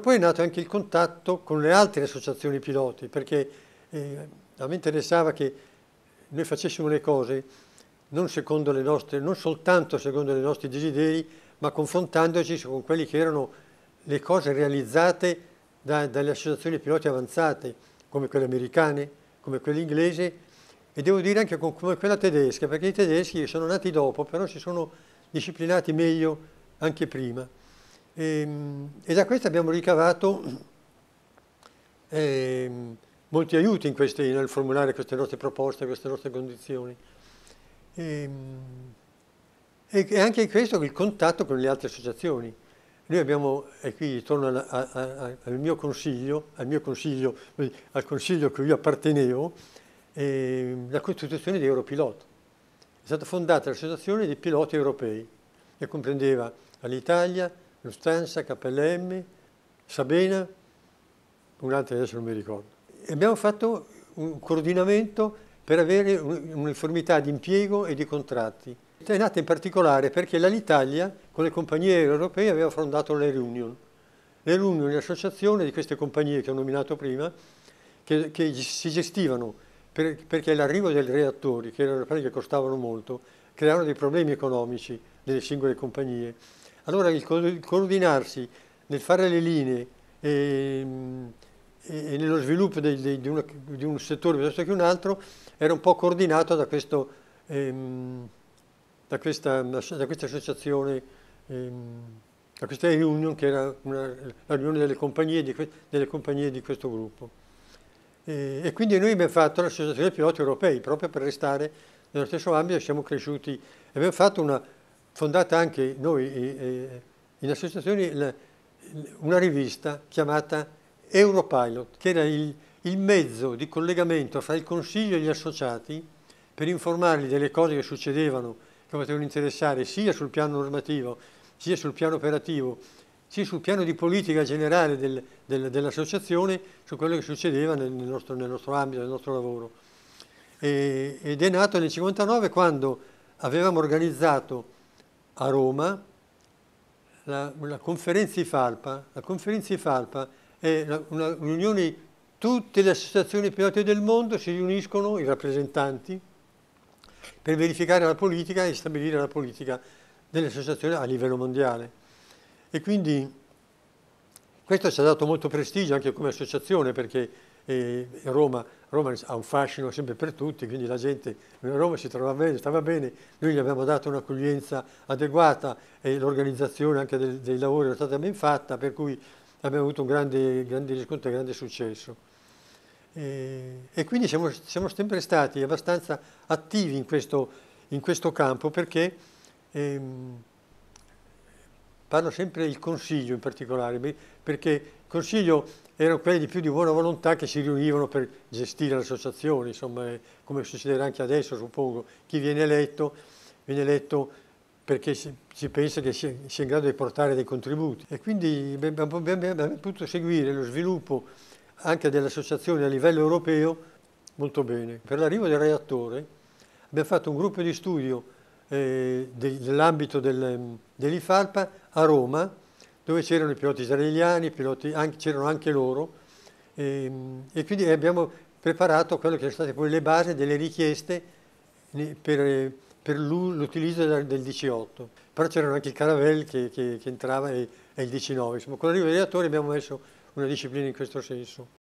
Poi è nato anche il contatto con le altre associazioni piloti, perché eh, a me interessava che noi facessimo le cose non, le nostre, non soltanto secondo i nostri desideri, ma confrontandoci con quelle che erano le cose realizzate da, dalle associazioni piloti avanzate, come quelle americane, come quelle inglese, e devo dire anche con, come quella tedesca, perché i tedeschi sono nati dopo, però si sono disciplinati meglio anche prima. E, ehm, e da questo abbiamo ricavato eh, molti aiuti questi, nel formulare queste nostre proposte, queste nostre condizioni. Ehm, e, e anche in questo il contatto con le altre associazioni. Noi abbiamo, e qui torno a, a, a, al mio consiglio, al, mio consiglio, al consiglio a cui io appartenevo, eh, la costituzione di Europilot. È stata fondata l'associazione di piloti europei, che comprendeva l'Italia, Costanza, Capellemmi, Sabina, un'altra adesso non mi ricordo. E abbiamo fatto un coordinamento per avere un'uniformità di impiego e di contratti. È nata in particolare perché l'Italia con le compagnie europee aveva fondato le reunion. Le reunion, l'associazione di queste compagnie che ho nominato prima, che, che si gestivano per, perché l'arrivo dei reattori, che erano che costavano molto, creavano dei problemi economici delle singole compagnie. Allora il coordinarsi nel fare le linee e, e nello sviluppo di, di, di, una, di, un settore piuttosto che un altro era un po' coordinato da, questo, ehm, da, questa, da questa, associazione, ehm, da questa reunion che era una, la riunione delle compagnie di, delle compagnie di questo gruppo. E, e quindi noi abbiamo fatto l'associazione dei piloti europei proprio per restare nello stesso ambito, siamo cresciuti, abbiamo fatto una, fondata anche noi in associazione una rivista chiamata Europilot, che era il, il mezzo di collegamento fra il Consiglio e gli associati per informarli delle cose che succedevano, che potevano interessare sia sul piano normativo, sia sul piano operativo, sia sul piano di politica generale del, del, dell'associazione, su quello che succedeva nel nostro, nel nostro ambito, nel nostro lavoro. E, ed è nato nel 1959 quando avevamo organizzato a Roma la, una conferenza IFARPA. La conferenza di IFARPA è un'unione di tutte le associazioni private del mondo, si riuniscono i rappresentanti per verificare la politica e stabilire la politica delle associazioni a livello mondiale. E quindi questo ci ha dato molto prestigio anche come associazione perché e Roma, Roma, ha un fascino sempre per tutti, quindi la gente a Roma si trova bene, stava bene, noi gli abbiamo dato un'accoglienza adeguata e l'organizzazione anche del, dei lavori è stata ben fatta, per cui abbiamo avuto un grande, grande riscontro e grande successo. E, e quindi siamo, siamo, sempre stati abbastanza attivi in questo, in questo campo perché ehm, parlo sempre del Consiglio in particolare, perché Consiglio erano quelli di più di buona volontà che si riunivano per gestire l'associazione, insomma, eh, come succederà anche adesso, suppongo. Chi viene eletto, viene eletto perché si, si pensa che sia, sia, in grado di portare dei contributi. E quindi abbiamo, potuto seguire lo sviluppo anche dell'associazione a livello europeo molto bene. Per l'arrivo del reattore abbiamo fatto un gruppo di studio eh, dell'ambito dell'IFARPA a Roma, dove c'erano i piloti israeliani, c'erano anche loro, e, ehm, e, quindi abbiamo preparato quelle che sono state poi le basi delle richieste per, per l'utilizzo del, del, 18. Però c'erano anche il Caravelle che, che, che entrava e, e, il 19, insomma con l'arrivo dei reattori abbiamo messo una disciplina in questo senso.